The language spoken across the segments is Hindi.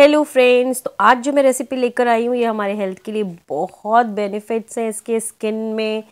हेलो फ्रेंड्स तो आज जो मैं रेसिपी लेकर आई हूँ ये हमारे हेल्थ के लिए बहुत बेनिफिट्स हैं इसके स्किन में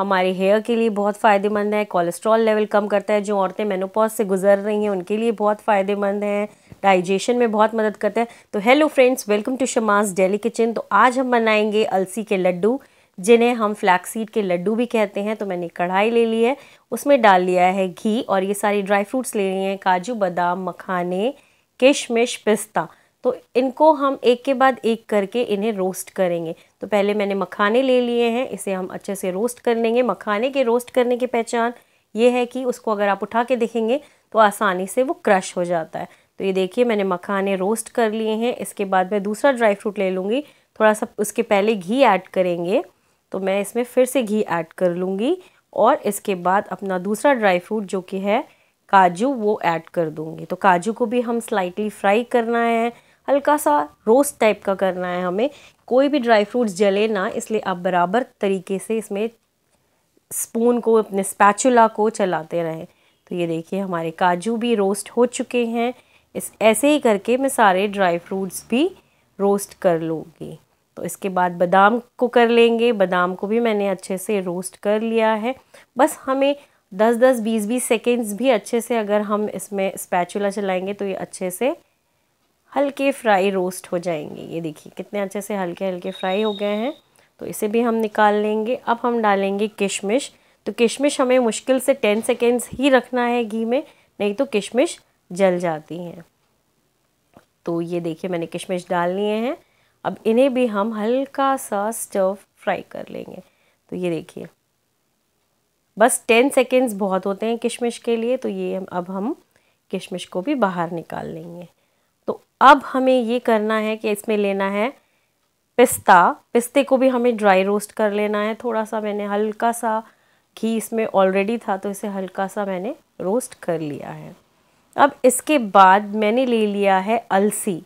हमारे हेयर के लिए बहुत फ़ायदेमंद है कोलेस्ट्रॉल लेवल कम करता है जो औरतें मेनोपॉज से गुजर रही हैं उनके लिए बहुत फ़ायदेमंद है डाइजेशन में बहुत मदद करता है तो hello friends welcome to Shama's daily kitchen तो आज हम बनाएंगे अलसी के लड्डू जिन्हें हम फ्लैक्सीड के लड्डू भी कहते हैं तो मैंने कढ़ाई ले ली है उसमें डाल लिया है घी और ये सारी ड्राई फ्रूट्स ले लिए हैं काजू बादाम मखाने किशमिश पिस्ता तो इनको हम एक के बाद एक करके इन्हें रोस्ट करेंगे तो पहले मैंने मखाने ले लिए हैं इसे हम अच्छे से रोस्ट कर लेंगे मखाने के रोस्ट करने की पहचान ये है कि उसको अगर आप उठा के देखेंगे तो आसानी से वो क्रश हो जाता है तो ये देखिए मैंने मखाने रोस्ट कर लिए हैं इसके बाद मैं दूसरा ड्राई फ्रूट ले लूँगी थोड़ा सा उसके पहले घी ऐड करेंगे तो मैं इसमें फिर से घी ऐड कर लूँगी और इसके बाद अपना दूसरा ड्राई फ्रूट जो कि है काजू वो ऐड कर दूँगी तो काजू को भी हम स्लाइटली फ्राई करना है हल्का सा रोस्ट टाइप का करना है हमें कोई भी ड्राई फ्रूट्स जले ना इसलिए आप बराबर तरीके से इसमें स्पून को अपने स्पैचुला को चलाते रहें तो ये देखिए हमारे काजू भी रोस्ट हो चुके हैं इस ऐसे ही करके मैं सारे ड्राई फ्रूट्स भी रोस्ट कर लूँगी तो इसके बाद बादाम को कर लेंगे बादाम को भी मैंने अच्छे से रोस्ट कर लिया है बस हमें 10-10 20-20 सेकेंड्स भी अच्छे से अगर हम इसमें स्पैचुला चलाएंगे तो ये अच्छे से हल्के फ्राई रोस्ट हो जाएंगे ये देखिए कितने अच्छे से हल्के हल्के फ्राई हो गए हैं तो इसे भी हम निकाल लेंगे अब हम डालेंगे किशमिश तो किशमिश हमें मुश्किल से टेन सेकेंड्स ही रखना है घी में नहीं तो किशमिश जल जाती हैं तो ये देखिए मैंने किशमिश डाल लिए हैं अब इन्हें भी हम हल्का सा स्टव फ्राई कर लेंगे तो ये देखिए बस टेन सेकेंड्स बहुत होते हैं किशमिश के लिए तो ये अब हम किशमिश को भी बाहर निकाल लेंगे तो अब हमें ये करना है कि इसमें लेना है पिस्ता पिस्ते को भी हमें ड्राई रोस्ट कर लेना है थोड़ा सा मैंने हल्का सा घी इसमें ऑलरेडी था तो इसे हल्का सा मैंने रोस्ट कर लिया है अब इसके बाद मैंने ले लिया है अलसी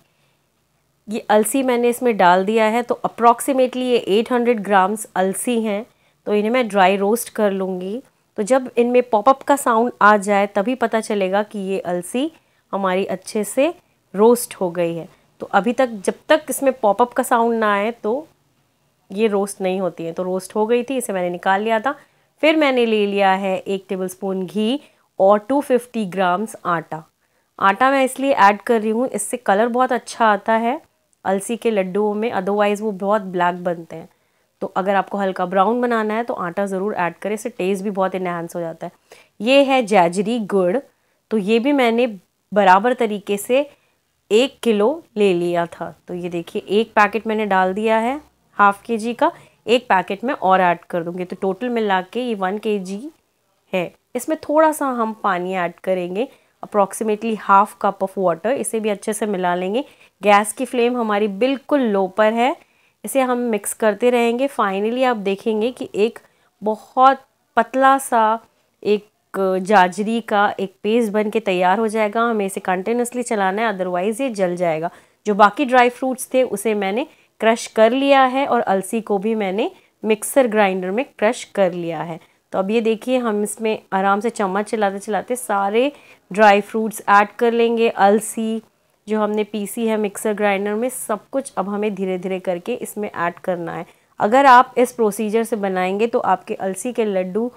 ये अलसी मैंने इसमें डाल दिया है तो अप्रॉक्सीमेटली ये 800 ग्राम्स अलसी हैं तो इन्हें मैं ड्राई रोस्ट कर लूँगी तो जब इनमें पॉपअप का साउंड आ जाए तभी पता चलेगा कि ये अलसी हमारी अच्छे से रोस्ट हो गई है तो अभी तक जब तक इसमें पॉपअप का साउंड ना आए तो ये रोस्ट नहीं होती है तो रोस्ट हो गई थी इसे मैंने निकाल लिया था फिर मैंने ले लिया है एक स्पून घी और फिफ्टी ग्राम्स आटा आटा मैं इसलिए ऐड कर रही हूँ इससे कलर बहुत अच्छा आता है अलसी के लड्डुओं में अदरवाइज़ वो बहुत ब्लैक बनते हैं तो अगर आपको हल्का ब्राउन बनाना है तो आटा ज़रूर ऐड करें इससे टेस्ट भी बहुत इन्हांस हो जाता है ये है जैजरी गुड़ तो ये भी मैंने बराबर तरीके से एक किलो ले लिया था तो ये देखिए एक पैकेट मैंने डाल दिया है हाफ के जी का एक पैकेट में और ऐड कर दूँगी तो टोटल मिला के ये वन के जी है इसमें थोड़ा सा हम पानी ऐड करेंगे approximately half cup of water इसे भी अच्छे से मिला लेंगे गैस की फ्लेम हमारी बिल्कुल लो पर है इसे हम मिक्स करते रहेंगे फाइनली आप देखेंगे कि एक बहुत पतला सा एक जाजरी का एक पेस्ट बन के तैयार हो जाएगा हमें इसे कंटिन्यूसली चलाना है अदरवाइज़ ये जल जाएगा जो बाकी ड्राई फ्रूट्स थे उसे मैंने क्रश कर लिया है और अलसी को भी मैंने मिक्सर ग्राइंडर में क्रश कर लिया है तो अब ये देखिए हम इसमें आराम से चम्मच चलाते चलाते सारे ड्राई फ्रूट्स ऐड कर लेंगे अलसी जो हमने पीसी है मिक्सर ग्राइंडर में सब कुछ अब हमें धीरे धीरे करके इसमें ऐड करना है अगर आप इस प्रोसीजर से बनाएंगे तो आपके अलसी के लड्डू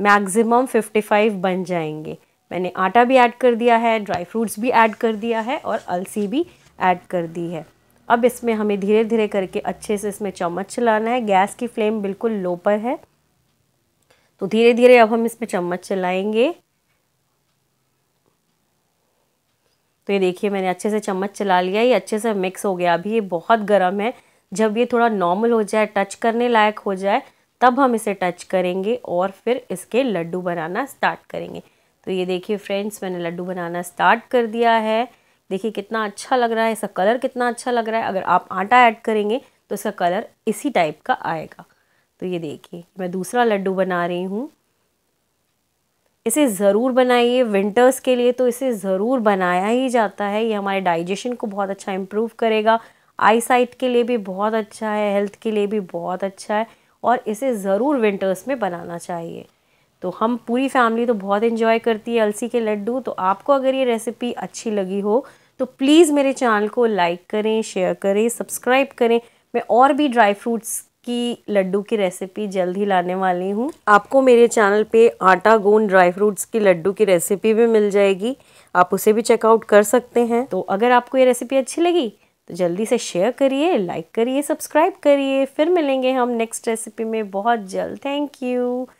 मैक्सिमम 55 बन जाएंगे मैंने आटा भी ऐड कर दिया है ड्राई फ्रूट्स भी ऐड कर दिया है और अलसी भी ऐड कर दी है अब इसमें हमें धीरे धीरे करके अच्छे से इसमें चम्मच चलाना है गैस की फ्लेम बिल्कुल लो पर है तो धीरे धीरे अब हम इसमें चम्मच चलाएंगे तो ये देखिए मैंने अच्छे से चम्मच चला लिया ये अच्छे से मिक्स हो गया अभी ये बहुत गर्म है जब ये थोड़ा नॉर्मल हो जाए टच करने लायक हो जाए तब हम इसे टच करेंगे और फिर इसके लड्डू बनाना स्टार्ट करेंगे तो ये देखिए फ्रेंड्स मैंने लड्डू बनाना स्टार्ट कर दिया है देखिए कितना अच्छा लग रहा है इसका कलर कितना अच्छा लग रहा है अगर आप आटा ऐड करेंगे तो इसका कलर इसी टाइप का आएगा तो ये देखिए मैं दूसरा लड्डू बना रही हूँ इसे ज़रूर बनाइए विंटर्स के लिए तो इसे ज़रूर बनाया ही जाता है ये हमारे डाइजेशन को बहुत अच्छा इम्प्रूव करेगा आईसाइट के लिए भी बहुत अच्छा है हेल्थ के लिए भी बहुत अच्छा है और इसे ज़रूर विंटर्स में बनाना चाहिए तो हम पूरी फैमिली तो बहुत इन्जॉय करती है अलसी के लड्डू तो आपको अगर ये रेसिपी अच्छी लगी हो तो प्लीज़ मेरे चैनल को लाइक करें शेयर करें सब्सक्राइब करें मैं और भी ड्राई फ्रूट्स की लड्डू की रेसिपी जल्द ही लाने वाली हूँ आपको मेरे चैनल पे आटा गोंद ड्राई फ्रूट्स की लड्डू की रेसिपी भी मिल जाएगी आप उसे भी चेकआउट कर सकते हैं तो अगर आपको ये रेसिपी अच्छी लगी तो जल्दी से शेयर करिए लाइक करिए सब्सक्राइब करिए फिर मिलेंगे हम नेक्स्ट रेसिपी में बहुत जल्द थैंक यू